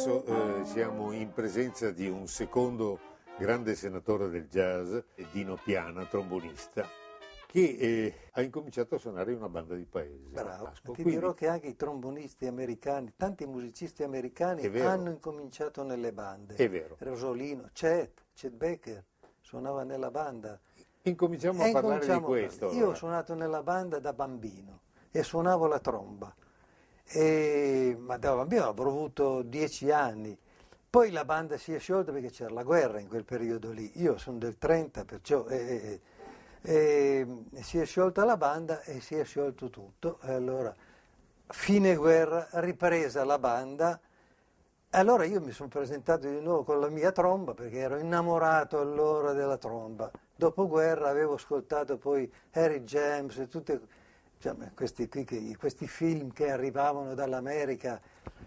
adesso eh, siamo in presenza di un secondo grande senatore del jazz, Dino Piana, trombonista, che eh, ha incominciato a suonare in una banda di paesi. Bravo, ti Quindi, dirò che anche i trombonisti americani, tanti musicisti americani hanno incominciato nelle bande. È vero. Rosolino, Chet, Chet Becker suonava nella banda. Incominciamo a parlare di questo. Io allora. ho suonato nella banda da bambino e suonavo la tromba. E, ma da bambino avrò avuto dieci anni. Poi la banda si è sciolta perché c'era la guerra in quel periodo lì. Io sono del 30, perciò eh, eh, eh, si è sciolta la banda e si è sciolto tutto. Allora, fine guerra, ripresa la banda. Allora io mi sono presentato di nuovo con la mia tromba perché ero innamorato allora della tromba. Dopo guerra avevo ascoltato poi Harry James e tutte cioè, questi, questi, film che arrivavano dall'America,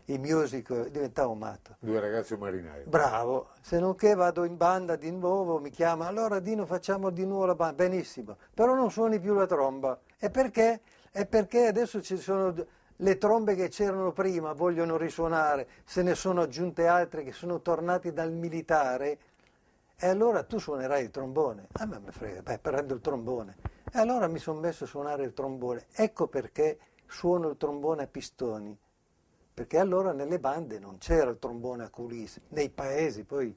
i musical, diventavo matto. Due ragazzi un Bravo, se non che vado in banda di nuovo, mi chiama, allora Dino facciamo di nuovo la banda, benissimo, però non suoni più la tromba. E perché? È perché adesso ci sono le trombe che c'erano prima, vogliono risuonare, se ne sono aggiunte altre che sono tornate dal militare, e allora tu suonerai il trombone. Ah, A me mi frega, beh, prendo il trombone. E allora mi sono messo a suonare il trombone. Ecco perché suono il trombone a pistoni, perché allora nelle bande non c'era il trombone a culisse, nei paesi poi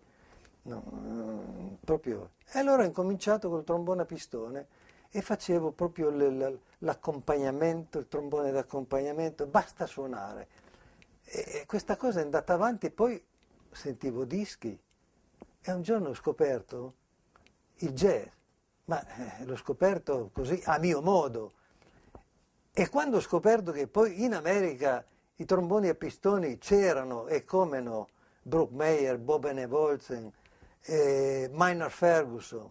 no, proprio. E allora ho incominciato col trombone a pistone e facevo proprio l'accompagnamento, il trombone d'accompagnamento, basta suonare. E, e questa cosa è andata avanti e poi sentivo dischi e un giorno ho scoperto il jazz ma eh, l'ho scoperto così a mio modo. E quando ho scoperto che poi in America i tromboni a pistoni c'erano e come no, Brookmeyer, Bobene Volzen, eh, Minor Ferguson,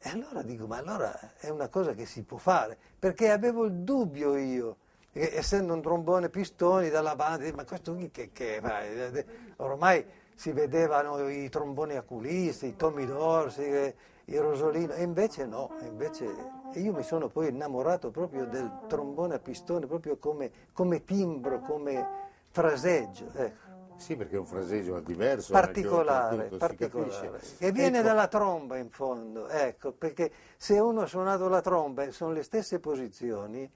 e allora dico, ma allora è una cosa che si può fare, perché avevo il dubbio io, che, essendo un trombone pistoni dalla banda, ma questo che, che ormai si vedevano i tromboni a culisse, i Tommy Dorsi, il Rosolino, e invece no, invece io mi sono poi innamorato proprio del trombone a pistone, proprio come, come timbro, come fraseggio. Ecco. Sì, perché è un fraseggio diverso. Particolare, appunto, particolare. Che viene ecco. dalla tromba in fondo, ecco, perché se uno ha suonato la tromba e sono le stesse posizioni,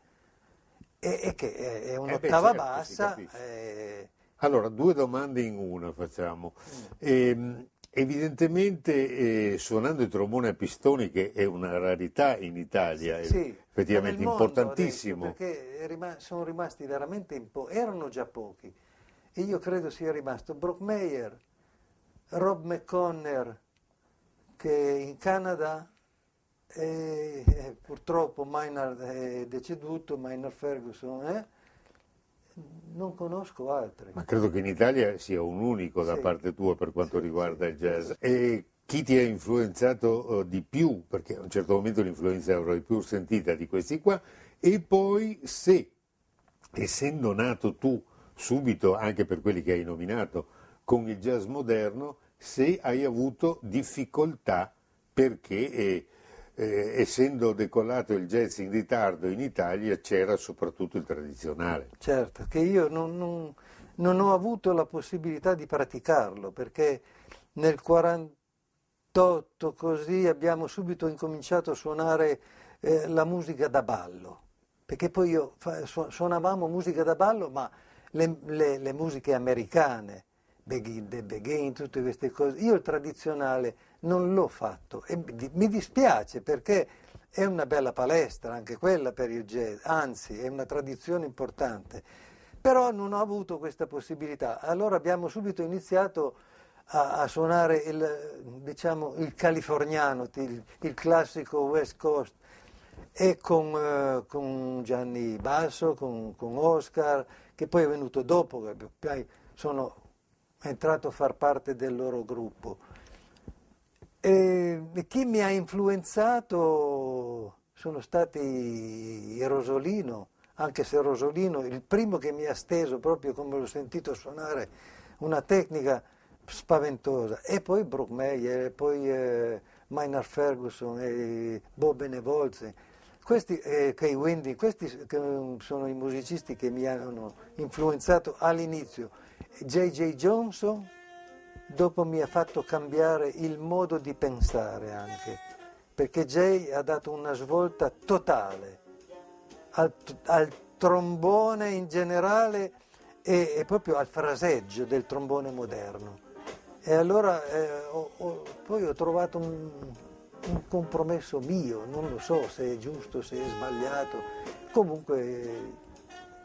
e, e che è, è eh, un'ottava eh beh, certo, bassa. Eh, allora, due domande in una facciamo. Mm. Ehm, Evidentemente eh, suonando il trombone a pistoni, che è una rarità in Italia, sì, eh, effettivamente mondo, importantissimo. Adesso, perché rima- sono rimasti veramente in po- erano già pochi. E io credo sia rimasto Brock Mayer, Rob McConner, che in Canada eh, purtroppo Maynard è deceduto, Maynard Ferguson, eh? non conosco altri. Ma credo che in Italia sia un unico da sì. parte tua per quanto sì, riguarda sì, il jazz. E chi ti ha influenzato eh, di più, perché a un certo momento l'influenza avrai più sentita di questi qua, e poi se, essendo nato tu subito, anche per quelli che hai nominato, con il jazz moderno, se hai avuto difficoltà perché... Eh, eh, essendo decollato il jazz in ritardo in Italia c'era soprattutto il tradizionale. Certo, che io non, non, non ho avuto la possibilità di praticarlo perché nel 48 così abbiamo subito incominciato a suonare eh, la musica da ballo, perché poi io, fa, su, suonavamo musica da ballo ma le, le, le musiche americane begin the begin, tutte queste cose. Io il tradizionale non l'ho fatto e mi dispiace perché è una bella palestra anche quella per il jazz, anzi è una tradizione importante, però non ho avuto questa possibilità. Allora abbiamo subito iniziato a, a suonare il, diciamo, il californiano, il, il, classico West Coast e con, eh, con Gianni Basso, con, con Oscar, che poi è venuto dopo, sono è entrato a far parte del loro gruppo. E chi mi ha influenzato sono stati Rosolino, anche se Rosolino, il primo che mi ha steso proprio come l'ho sentito suonare, una tecnica spaventosa, e poi Brookmeyer, e poi eh, Maynard Ferguson, e Bob Benevolze, questi, eh, Kay Windy, questi sono i musicisti che mi hanno influenzato all'inizio. JJ Johnson dopo mi ha fatto cambiare il modo di pensare anche, perché Jay ha dato una svolta totale al, al trombone in generale e, e, proprio al fraseggio del trombone moderno. E allora eh, ho, ho, poi ho trovato un, un compromesso mio, non lo so se è giusto, se è sbagliato, comunque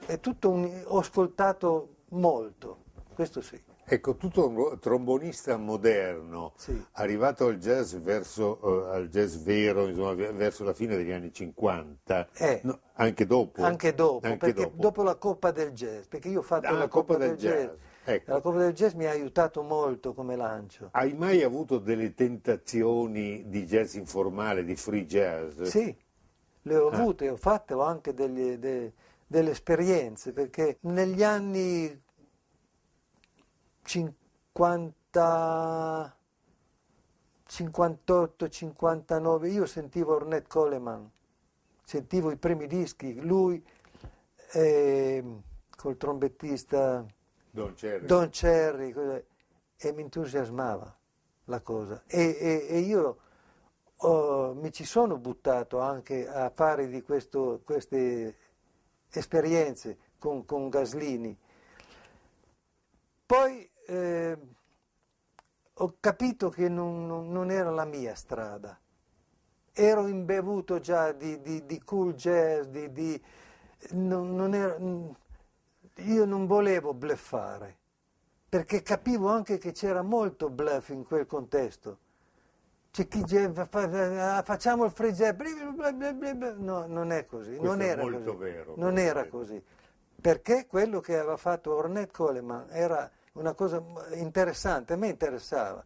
è tutto un, ho ascoltato molto questo sì. Ecco, tutto un trombonista moderno, sì. arrivato al jazz, verso, eh, al jazz vero, insomma, verso la fine degli anni 50, eh, no, anche dopo. Anche dopo, anche perché dopo. dopo. la Coppa del Jazz, perché io ho fatto ah, la Coppa, Coppa del, del, Jazz. jazz. Ecco. La Coppa del Jazz mi ha aiutato molto come lancio. Hai mai avuto delle tentazioni di jazz informale, di free jazz? Sì, le ho ah. avute, ho fatto anche degli, de, delle esperienze, perché negli anni 50, 58, 59, io sentivo Ornette Coleman, sentivo i primi dischi, lui eh, col trombettista Don Cherry, Don Cherry cosa, e mi entusiasmava la cosa. E, e, e io oh, mi ci sono buttato anche a fare di questo, queste esperienze con, con Gaslini. Poi eh, ho capito che non, non, non, era la mia strada. Ero imbevuto già di, di, di cool jazz, di, di non, era, mm, io non volevo bluffare, perché capivo anche che c'era molto bluff in quel contesto. C'è chi facciamo il free jazz, no, non è così, Questo non era così. Vero, non era vero. così, perché quello che aveva fatto Ornette Coleman era una cosa interessante, a me interessava,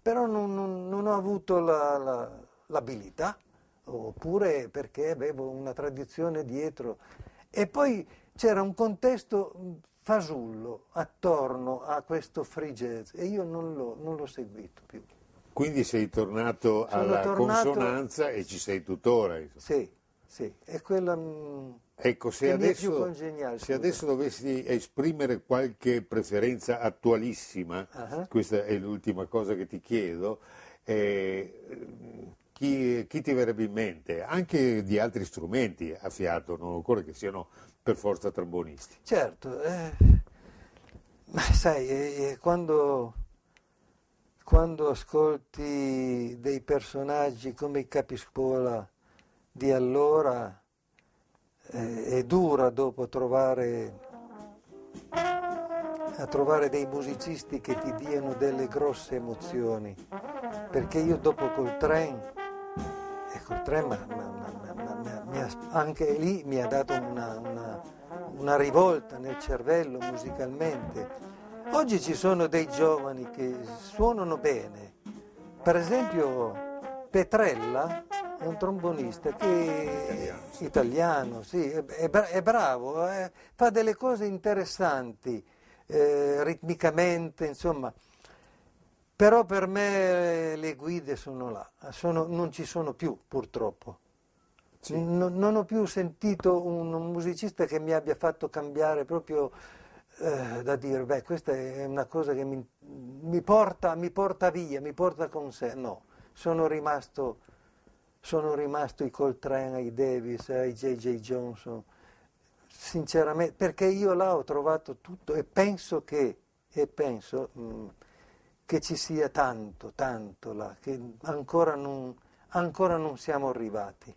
però non, non, non ho avuto la, la, l'abilità, oppure perché avevo una tradizione dietro. E poi c'era un contesto fasullo attorno a questo free jazz e io non l'ho, non l'ho seguito più. Quindi sei tornato Sono alla tornato... consonanza e ci sei tuttora. Sì, sì, è quella mh, Ecco, se, adesso, se adesso, dovessi esprimere qualche preferenza attualissima, uh-huh. questa è l'ultima cosa che ti chiedo, eh, chi, chi, ti verrebbe in mente? Anche di altri strumenti a fiato, non occorre che siano per forza trombonisti. Certo, eh, ma sai, eh, eh quando, quando ascolti dei personaggi come i capiscuola di allora eh, è dura dopo trovare, trovare dei musicisti che ti diano delle grosse emozioni, perché io dopo col tren, e eh, col tren ma, ma, ma, anche lì mi ha dato una, una, una rivolta nel cervello musicalmente. Oggi ci sono dei giovani che suonano bene, per esempio Petrella è un trombonista che italiano, italiano sì, è, bra è bravo, è, eh, fa delle cose interessanti eh, ritmicamente, insomma. Però per me le guide sono là, sono, non ci sono più purtroppo. Sì. Non, non ho più sentito un, un, musicista che mi abbia fatto cambiare proprio eh, da dire, beh, questa è una cosa che mi, mi, porta, mi porta via, mi porta con sé. No, sono rimasto sono rimasto i Coltrane, ai Davis, ai eh, J.J. Johnson, sinceramente, perché io là ho trovato tutto e penso che, e penso, mh, mm, che ci sia tanto, tanto là, che ancora non, ancora non siamo arrivati.